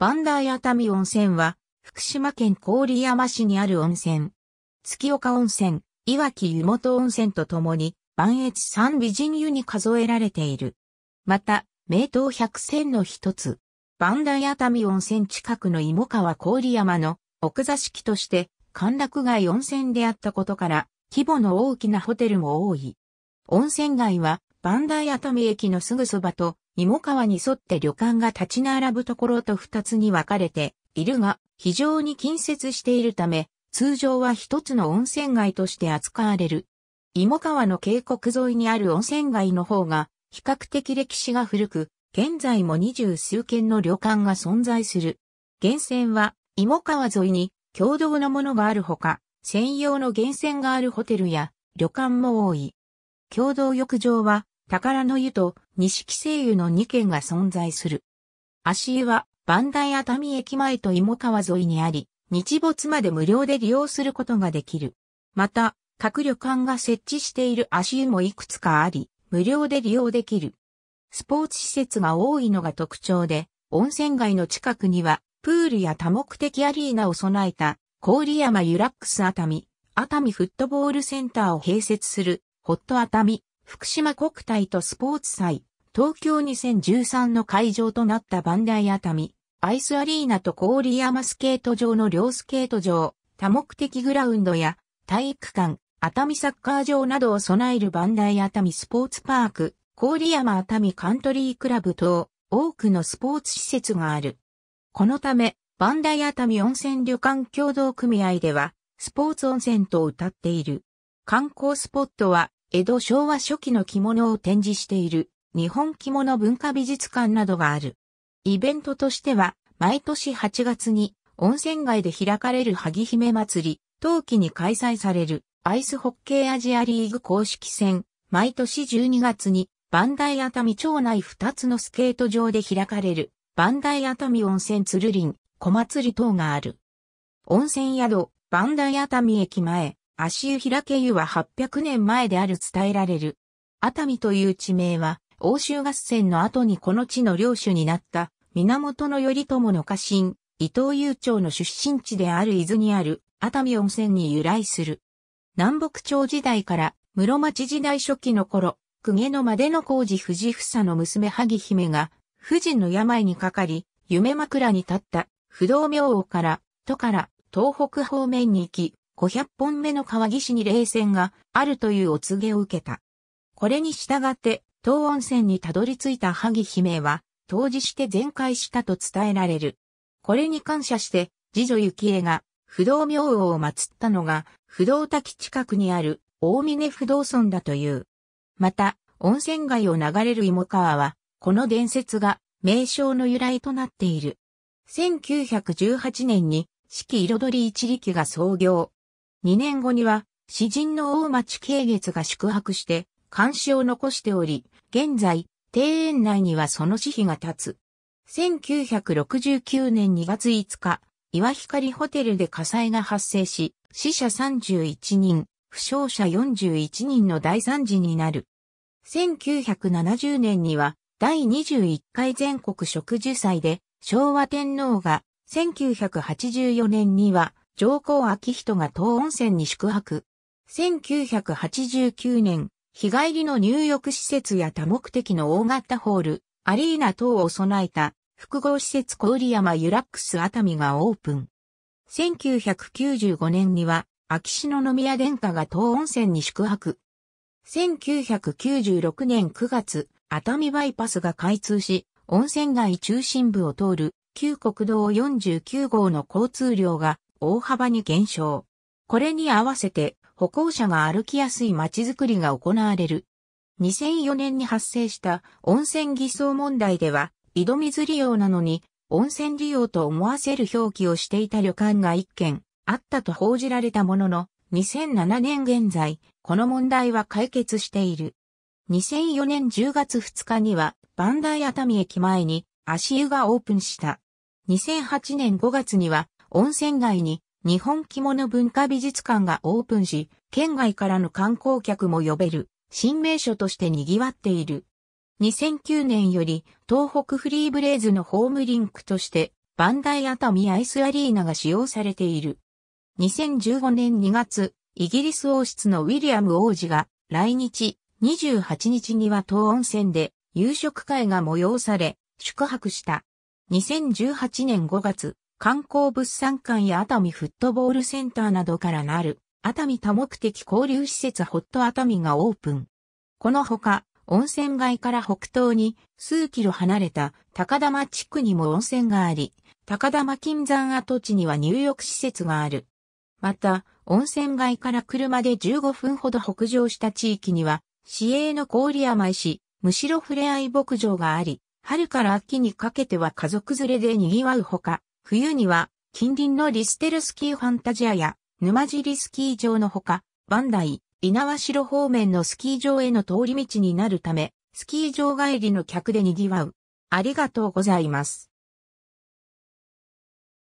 バンダイ熱海温泉は、福島県郡山市にある温泉。月岡温泉、いわき湯本温泉とともに、万越三美人湯に数えられている。また、名湯百選の一つ、バンダイ熱海温泉近くの芋川郡山の奥座敷として、歓楽街温泉であったことから、規模の大きなホテルも多い。温泉街は、バンダイ熱海駅のすぐそばと、芋川に沿って旅館が立ち並ぶところと二つに分かれているが、非常に近接しているため、通常は一つの温泉街として扱われる。芋川の渓谷沿いにある温泉街の方が、比較的歴史が古く、現在も二十数軒の旅館が存在する。源泉は、芋川沿いに共同のものがあるほか、専用の源泉があるホテルや旅館も多い。共同浴場は、宝の湯と西木製湯の2軒が存在する。足湯は、万代熱海駅前と芋川沿いにあり、日没まで無料で利用することができる。また、各旅館が設置している足湯もいくつかあり、無料で利用できる。スポーツ施設が多いのが特徴で、温泉街の近くには、プールや多目的アリーナを備えた、郡山ユラックス熱海、熱海フットボールセンターを併設する、ホット熱海、福島国体とスポーツ祭、東京2013の会場となったバンダイ熱海、アイスアリーナと郡山スケート場の両スケート場、多目的グラウンドや体育館、熱海サッカー場などを備えるバンダイ熱海スポーツパーク、郡山熱海カントリークラブ等、多くのスポーツ施設がある。このため、バンダイ熱海温泉旅館共同組合では、スポーツ温泉と歌っている。観光スポットは、江戸昭和初期の着物を展示している日本着物文化美術館などがある。イベントとしては、毎年8月に温泉街で開かれる萩姫祭り、冬季に開催されるアイスホッケーアジアリーグ公式戦、毎年12月にバンダイ熱海町内2つのスケート場で開かれるバンダイ熱海温泉鶴林、小祭り等がある。温泉宿、バンダイ熱海駅前、足湯平家湯は800年前である伝えられる。熱海という地名は、欧州合戦の後にこの地の領主になった、源頼朝の家臣、伊藤雄長の出身地である伊豆にある熱海温泉に由来する。南北朝時代から室町時代初期の頃、公家の万の工事藤房の娘萩姫が、夫人の病にかかり、夢枕に立った不動明王から、都から東北方面に行き、500本目の川岸に冷戦があるというお告げを受けた。これに従って、東温泉にたどり着いた萩姫は、当時して全開したと伝えられる。これに感謝して、次女幸恵が、不動明王を祀ったのが、不動滝近くにある、大峰不動村だという。また、温泉街を流れる芋川は、この伝説が、名称の由来となっている。1918年に、四季彩り一力が創業、2年後には、詩人の大町慶月が宿泊して、監視を残しており、現在、庭園内にはその死費が立つ。1969年2月5日、岩光ホテルで火災が発生し、死者31人、負傷者41人の大惨事になる。1970年には、第21回全国植樹祭で、昭和天皇が、1984年には、上皇明人が東温泉に宿泊。1989年、日帰りの入浴施設や多目的の大型ホール、アリーナ等を備えた複合施設小売山ユラックス熱海がオープン。1995年には、秋篠宮殿下が東温泉に宿泊。1996年9月、熱海バイパスが開通し、温泉街中心部を通る旧国道49号の交通量が大幅に減少。これに合わせて歩行者が歩きやすい街づくりが行われる。2004年に発生した温泉偽装問題では、井戸水利用なのに温泉利用と思わせる表記をしていた旅館が一件あったと報じられたものの、2007年現在、この問題は解決している。2004年10月2日には、バンダイ熱海駅前に足湯がオープンした。2008年5月には、温泉街に日本着物文化美術館がオープンし、県外からの観光客も呼べる新名所として賑わっている。2009年より東北フリーブレイズのホームリンクとしてバンダイ熱海アイスアリーナが使用されている。2015年2月、イギリス王室のウィリアム王子が来日28日には東温泉で夕食会が催され宿泊した。2018年5月、観光物産館や熱海フットボールセンターなどからなる、熱海多目的交流施設ホット熱海がオープン。このほか、温泉街から北東に数キロ離れた高玉地区にも温泉があり、高玉金山跡地には入浴施設がある。また、温泉街から車で15分ほど北上した地域には、市営の郡山市、むしろふれあい牧場があり、春から秋にかけては家族連れで賑わうほか、冬には近隣のリステルスキーファンタジアや沼尻スキー場のほか、バンダイ、猪苗代方面のスキー場への通り道になるため、スキー場帰りの客で賑わう。ありがとうございます。